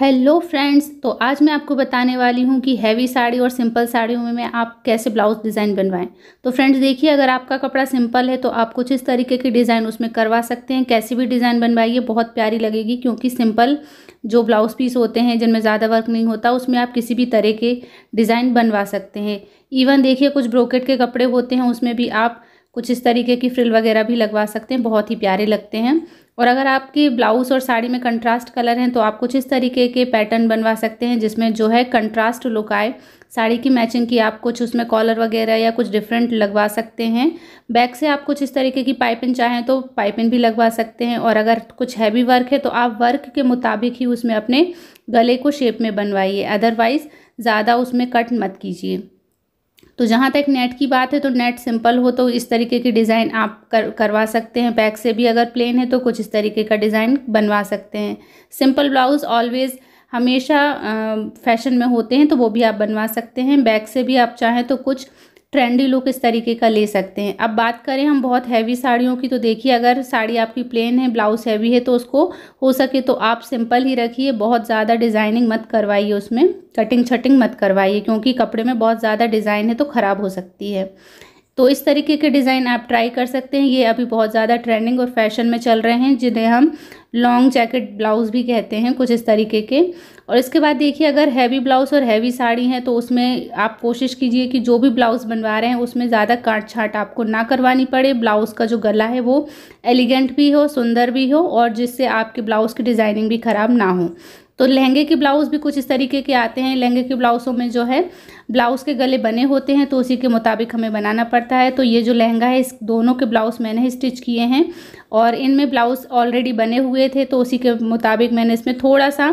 hello friends तो आज मैं आपको बताने वाली हूँ कि हैवी साड़ी और सिंपल साड़ियों में मैं आप कैसे ब्लाउज़ डिज़ाइन बनवाएं तो फ्रेंड्स देखिए अगर आपका कपड़ा सिंपल है तो आप कुछ इस तरीके की डिज़ाइन उसमें करवा सकते हैं कैसी भी डिज़ाइन बनवाइए बहुत प्यारी लगेगी क्योंकि सिंपल जो ब्लाउज़ पीस होते हैं जिनमें ज़्यादा वर्क नहीं होता उसमें आप किसी भी तरह के डिज़ाइन बनवा सकते हैं इवन देखिए कुछ ब्रोकेट के कपड़े होते हैं उसमें भी आप कुछ इस तरीके की फ्रिल वगैरह भी लगवा सकते हैं बहुत ही प्यारे लगते हैं और अगर आपकी ब्लाउज़ और साड़ी में कंट्रास्ट कलर हैं तो आप कुछ इस तरीके के पैटर्न बनवा सकते हैं जिसमें जो है कंट्रास्ट लुक आए साड़ी की मैचिंग की आप कुछ उसमें कॉलर वगैरह या कुछ डिफरेंट लगवा सकते हैं बैक से आप कुछ इस तरीके की पाइपिंग चाहें तो पाइपिंग भी लगवा सकते हैं और अगर कुछ हैवी वर्क है तो आप वर्क के मुताबिक ही उसमें अपने गले को शेप में बनवाइए अदरवाइज़ ज़्यादा उसमें कट मत कीजिए तो जहाँ तक नेट की बात है तो नेट सिंपल हो तो इस तरीके की डिज़ाइन आप कर करवा सकते हैं बैक से भी अगर प्लेन है तो कुछ इस तरीके का डिज़ाइन बनवा सकते हैं सिंपल ब्लाउज़ ऑलवेज़ हमेशा फैशन में होते हैं तो वो भी आप बनवा सकते हैं बैक से भी आप चाहें तो कुछ ट्रेंडी लुक इस तरीके का ले सकते हैं अब बात करें हम बहुत हैवी साड़ियों की तो देखिए अगर साड़ी आपकी प्लेन है ब्लाउज़ हैवी है तो उसको हो सके तो आप सिंपल ही रखिए बहुत ज़्यादा डिज़ाइनिंग मत करवाइए उसमें कटिंग छटिंग मत करवाइए क्योंकि कपड़े में बहुत ज़्यादा डिज़ाइन है तो ख़राब हो सकती है तो इस तरीके के डिज़ाइन आप ट्राई कर सकते हैं ये अभी बहुत ज़्यादा ट्रेंडिंग और फैशन में चल रहे हैं जिन्हें हम लॉन्ग जैकेट ब्लाउज़ भी कहते हैं कुछ इस तरीके के और इसके बाद देखिए अगर हैवी ब्लाउज़ और हैवी साड़ी हैं तो उसमें आप कोशिश कीजिए कि जो भी ब्लाउज़ बनवा रहे हैं उसमें ज़्यादा काट छाट आपको ना करवानी पड़े ब्लाउज़ का जो गला है वो एलिगेंट भी हो सुंदर भी हो और जिससे आपके ब्लाउज़ की डिज़ाइनिंग भी ख़राब ना हो तो लहंगे के ब्लाउज़ भी कुछ इस तरीके के आते हैं लहंगे के ब्लाउज़ों में जो है ब्लाउज़ के गले बने होते हैं तो उसी के मुताबिक हमें बनाना पड़ता है तो ये जो लहंगा है इस दोनों के ब्लाउज़ मैंने स्टिच किए हैं और इनमें ब्लाउज़ ऑलरेडी बने हुए थे तो उसी के मुताबिक मैंने इसमें थोड़ा सा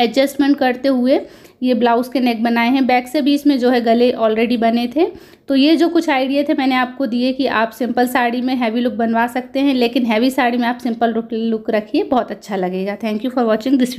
एडजस्टमेंट करते हुए ये ब्लाउज़ के नेक बनाए हैं बैक से भी इसमें जो है गले ऑलरेडी बने थे तो ये जो कुछ आइडिए थे मैंने आपको दिए कि आप सिंपल साड़ी में हैवी लुक बनवा सकते हैं लेकिन हैवी साड़ी में आप सिंपल लुक रखिए बहुत अच्छा लगेगा thank you for watching this